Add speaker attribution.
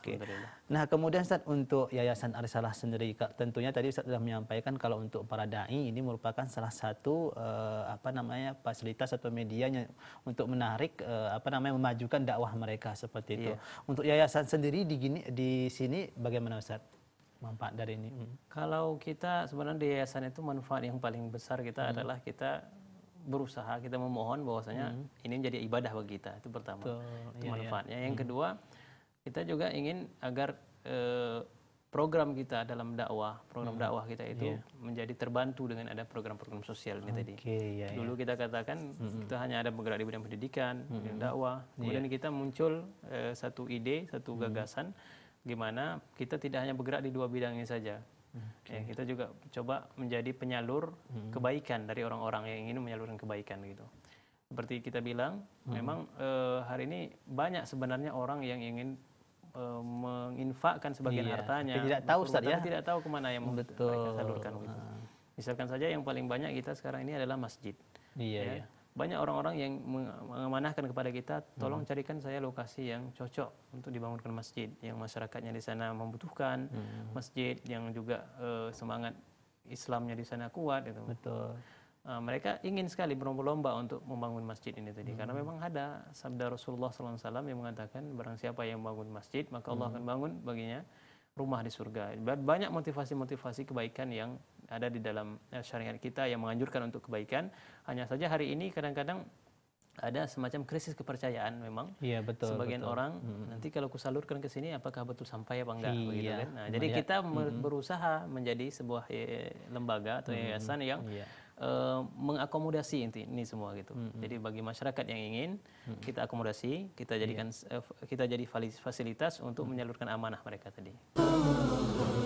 Speaker 1: Okay. Nah kemudian Ustaz untuk Yayasan Arisalah sendiri tentunya tadi Ustaz sudah menyampaikan kalau untuk para dai ini merupakan salah satu uh, apa namanya fasilitas atau medianya untuk menarik uh, apa namanya memajukan dakwah mereka seperti itu. Yeah. Untuk yayasan sendiri di gini, di sini bagaimana Ustaz? manfaat dari ini. Hmm. Kalau kita sebenarnya di yayasan itu manfaat yang paling besar kita hmm. adalah kita berusaha kita memohon bahwasanya hmm. ini menjadi ibadah bagi kita itu pertama. Tuh, itu iya, iya. manfaatnya. Iya. Yang hmm. kedua kita juga ingin agar eh, program kita dalam dakwah, program hmm. dakwah kita itu yeah. menjadi terbantu dengan ada program-program sosial ini okay, tadi. Yeah, iya. Dulu yeah. kita katakan hmm. kita hanya ada bergerak di bidang pendidikan, hmm. bidang dakwah. Kemudian yeah. kita muncul eh, satu ide, satu hmm. gagasan gimana kita tidak hanya bergerak di dua bidang ini saja. Okay. Ya, eh, kita juga coba menjadi penyalur hmm. kebaikan dari orang-orang yang ingin menyalurkan kebaikan gitu. Seperti kita bilang, hmm. memang eh, hari ini banyak sebenarnya orang yang ingin E, menginfakkan sebagian iya. hartanya. Tapi tidak tahu Ustaz ya. Tidak tahu kemana yang Betul. mereka salurkan gitu. Misalkan saja yang paling banyak kita sekarang ini adalah masjid. Iya. Ya. iya. Banyak orang-orang yang mengamanahkan kepada kita, tolong hmm. carikan saya lokasi yang cocok untuk dibangunkan masjid, yang masyarakatnya di sana membutuhkan hmm. masjid yang juga uh, semangat Islamnya di sana kuat gitu. Betul. Eh, mereka ingin sekali berlomba-lomba untuk membangun masjid ini tadi. Hmm. Karena memang ada sabda Rasulullah SAW yang mengatakan barang siapa yang bangun masjid, maka Allah hmm. akan bangun baginya rumah di surga. Banyak motivasi-motivasi kebaikan yang ada di dalam eh, syariat kita yang menganjurkan untuk kebaikan. Hanya saja hari ini kadang-kadang ada semacam krisis kepercayaan memang. Iya betul. Sebagian betul. orang hmm. nanti kalau kusalurkan ke sini apakah betul sampai apa enggak iya, begitu kan. Nah, jadi ya. kita hmm. berusaha menjadi sebuah eh, lembaga atau hmm. yayasan hmm. yang iya. Eh, mengakomodasi inti ini semua gitu. Mm -hmm. Jadi bagi masyarakat yang ingin mm -hmm. kita akomodasi, kita jadikan yeah. Iya. uh, kita jadi fasilitas untuk mm -hmm. menyalurkan amanah mereka tadi.